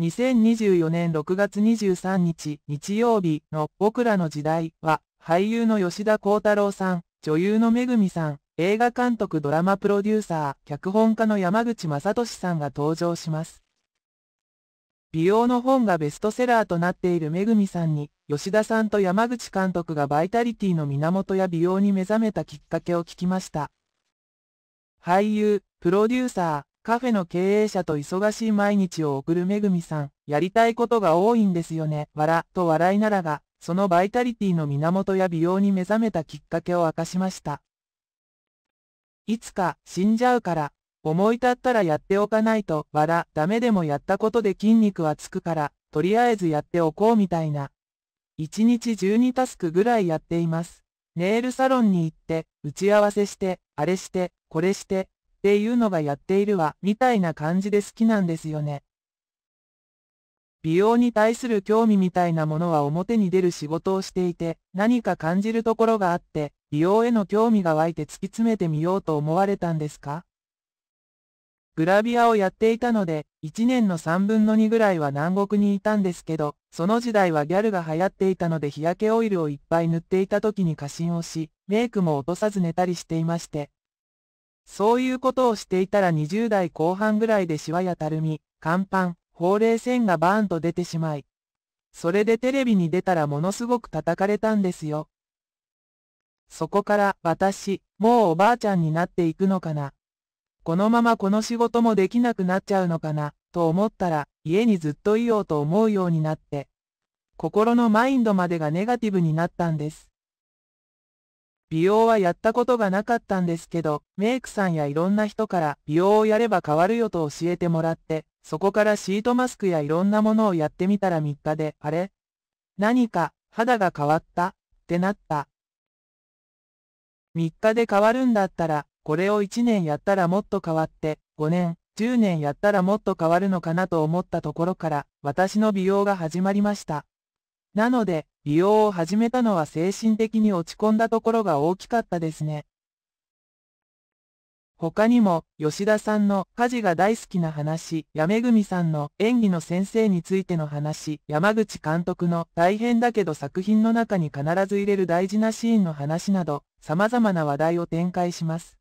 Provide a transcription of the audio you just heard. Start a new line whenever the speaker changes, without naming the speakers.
2024年6月23日日曜日の僕らの時代は俳優の吉田幸太郎さん、女優のめぐみさん、映画監督ドラマプロデューサー、脚本家の山口正俊さんが登場します。美容の本がベストセラーとなっているめぐみさんに、吉田さんと山口監督がバイタリティの源や美容に目覚めたきっかけを聞きました。俳優、プロデューサー、カフェの経営者と忙しい毎日を送るめぐみさん、やりたいことが多いんですよね、笑、と笑いながら、そのバイタリティの源や美容に目覚めたきっかけを明かしました。いつか、死んじゃうから、思い立ったらやっておかないと、笑、ダメでもやったことで筋肉はつくから、とりあえずやっておこうみたいな。1日12タスクぐらいやっています。ネイルサロンに行って、打ち合わせして、あれして、これして、っていうのがやっているわ、みたいな感じで好きなんですよね。美容に対する興味みたいなものは表に出る仕事をしていて、何か感じるところがあって、美容への興味が湧いて突き詰めてみようと思われたんですかグラビアをやっていたので、1年の3分の2ぐらいは南国にいたんですけど、その時代はギャルが流行っていたので日焼けオイルをいっぱい塗っていた時に過信をし、メイクも落とさず寝たりしていまして、そういうことをしていたら20代後半ぐらいでシワやたるみ、乾パほうれい線がバーンと出てしまい。それでテレビに出たらものすごく叩かれたんですよ。そこから、私、もうおばあちゃんになっていくのかな。このままこの仕事もできなくなっちゃうのかな、と思ったら、家にずっといようと思うようになって、心のマインドまでがネガティブになったんです。美容はやったことがなかったんですけど、メイクさんやいろんな人から美容をやれば変わるよと教えてもらって、そこからシートマスクやいろんなものをやってみたら3日で、あれ何か肌が変わったってなった。3日で変わるんだったら、これを1年やったらもっと変わって、5年、10年やったらもっと変わるのかなと思ったところから、私の美容が始まりました。なので、利用を始めたのは精神的に落ち込んだところが大きかったですね。他にも、吉田さんの家事が大好きな話、やめぐみさんの演技の先生についての話、山口監督の大変だけど作品の中に必ず入れる大事なシーンの話など、様々な話題を展開します。